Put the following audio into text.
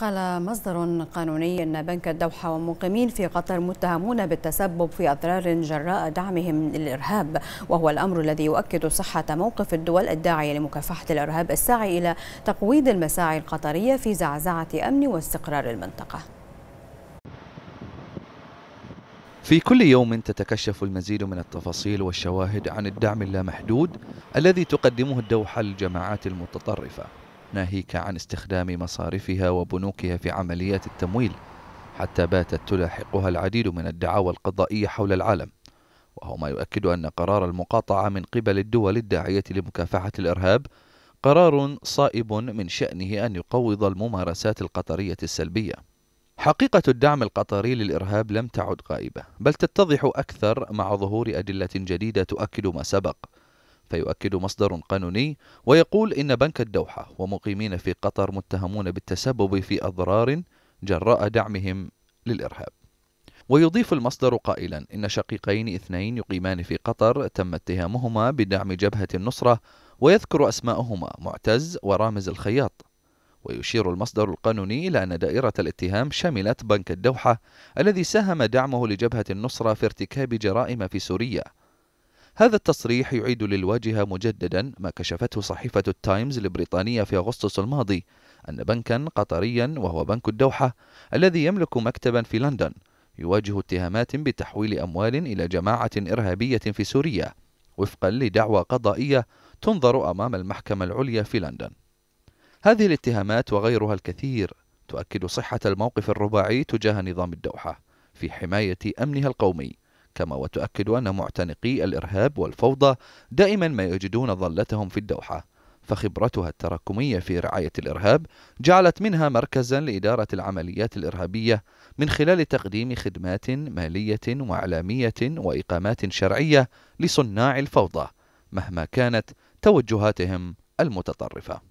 قال مصدر قانوني أن بنك الدوحة ومقيمين في قطر متهمون بالتسبب في أضرار جراء دعمهم للإرهاب وهو الأمر الذي يؤكد صحة موقف الدول الداعية لمكافحة الإرهاب الساعي إلى تقويض المساعي القطرية في زعزعة أمن واستقرار المنطقة في كل يوم تتكشف المزيد من التفاصيل والشواهد عن الدعم اللامحدود الذي تقدمه الدوحة للجماعات المتطرفة ناهيك عن استخدام مصارفها وبنوكها في عمليات التمويل حتى باتت تلاحقها العديد من الدعاوى القضائية حول العالم وهو ما يؤكد أن قرار المقاطعة من قبل الدول الداعية لمكافحة الإرهاب قرار صائب من شأنه أن يقوض الممارسات القطرية السلبية. حقيقة الدعم القطري للإرهاب لم تعد غائبة، بل تتضح أكثر مع ظهور أدلة جديدة تؤكد ما سبق، فيؤكد مصدر قانوني ويقول إن بنك الدوحة ومقيمين في قطر متهمون بالتسبب في أضرار جراء دعمهم للإرهاب ويضيف المصدر قائلا إن شقيقين اثنين يقيمان في قطر تم اتهامهما بدعم جبهة النصرة ويذكر أسماءهما معتز ورامز الخياط ويشير المصدر القانوني إلى أن دائرة الاتهام شملت بنك الدوحة الذي ساهم دعمه لجبهة النصرة في ارتكاب جرائم في سوريا هذا التصريح يعيد للواجهة مجددا ما كشفته صحيفة التايمز البريطانية في أغسطس الماضي أن بنكا قطريا وهو بنك الدوحة الذي يملك مكتبا في لندن يواجه اتهامات بتحويل أموال إلى جماعة إرهابية في سوريا وفقا لدعوى قضائية تنظر أمام المحكمة العليا في لندن هذه الاتهامات وغيرها الكثير تؤكد صحة الموقف الرباعي تجاه نظام الدوحة في حماية أمنها القومي كما وتؤكد أن معتنقي الإرهاب والفوضى دائما ما يجدون ظلتهم في الدوحة فخبرتها التراكمية في رعاية الإرهاب جعلت منها مركزا لإدارة العمليات الإرهابية من خلال تقديم خدمات مالية وإعلامية وإقامات شرعية لصناع الفوضى مهما كانت توجهاتهم المتطرفه